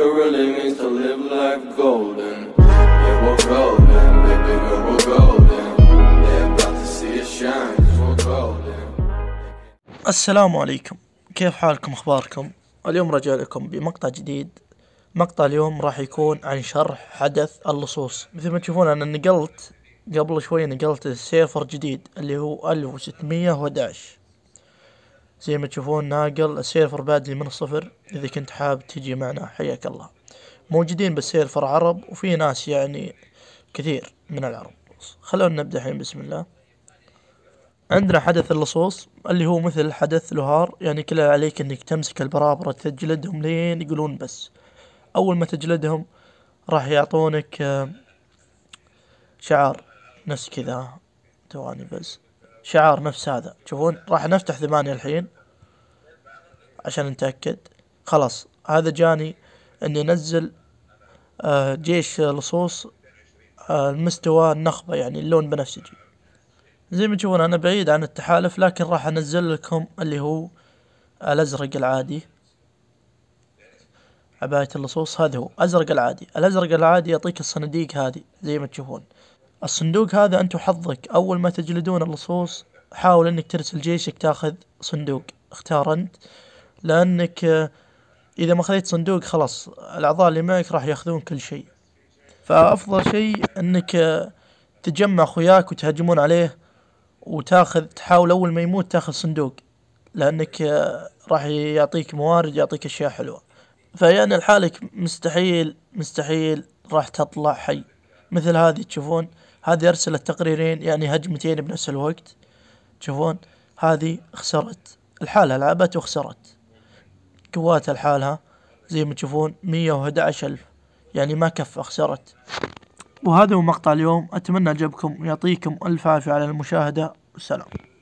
really means to live golden. Yeah, we're golden, baby girl, we're golden. about to see shine, cause we're golden. السلام عليكم كيف حالكم اخباركم اليوم رجع لكم بمقطع جديد مقطع اليوم راح يكون عن شرح حدث اللصوص مثل ما تشوفون انا نقلت قبل شوي نقلت السيرفر جديد اللي هو 1611 زي ما تشوفون ناقل السيرفر بادي من الصفر اذا كنت حاب تجي معنا حياك الله موجودين بالسيرفر عرب وفي ناس يعني كثير من العرب خلونا نبدأ الحين بسم الله عندنا حدث اللصوص اللي هو مثل حدث لهار يعني كل عليك انك تمسك البرابرة تجلدهم لين يقولون بس اول ما تجلدهم راح يعطونك آه، شعار نفس كذا ثواني بس شعار نفس هذا تشوفون راح نفتح ثمانية الحين عشان نتأكد خلاص هذا جاني اني انزل آه، جيش لصوص المستوى آه، النخبة يعني اللون بنفسجي زي ما تشوفون انا بعيد عن التحالف لكن راح انزل لكم اللي هو الازرق العادي عباية اللصوص هذا هو ازرق العادي الازرق العادي يعطيك الصناديق هذه زي ما تشوفون الصندوق هذا أنت حظك اول ما تجلدون اللصوص حاول انك ترسل جيشك تاخذ صندوق اختار انت لانك آه، اذا ما خذيت صندوق خلاص الاعضاء اللي معك راح ياخذون كل شيء فافضل شيء انك آه، تجمع خوياك وتهاجمون عليه وتاخذ تحاول اول ما يموت تاخذ صندوق لانك آه، راح يعطيك موارد يعطيك اشياء حلوه فيعني لحالك مستحيل مستحيل راح تطلع حي مثل هذه تشوفون هذه أرسلت تقريرين يعني هجمتين بنفس الوقت تشوفون هذه خسرت الحالة لعبت وخسرت قواتها لحالها زي ما تشوفون مية وهداعش ألف يعني ما كفى خسرت وهذا هو مقطع اليوم أتمنى عجبكم يعطيكم ألف عافية على المشاهدة والسلام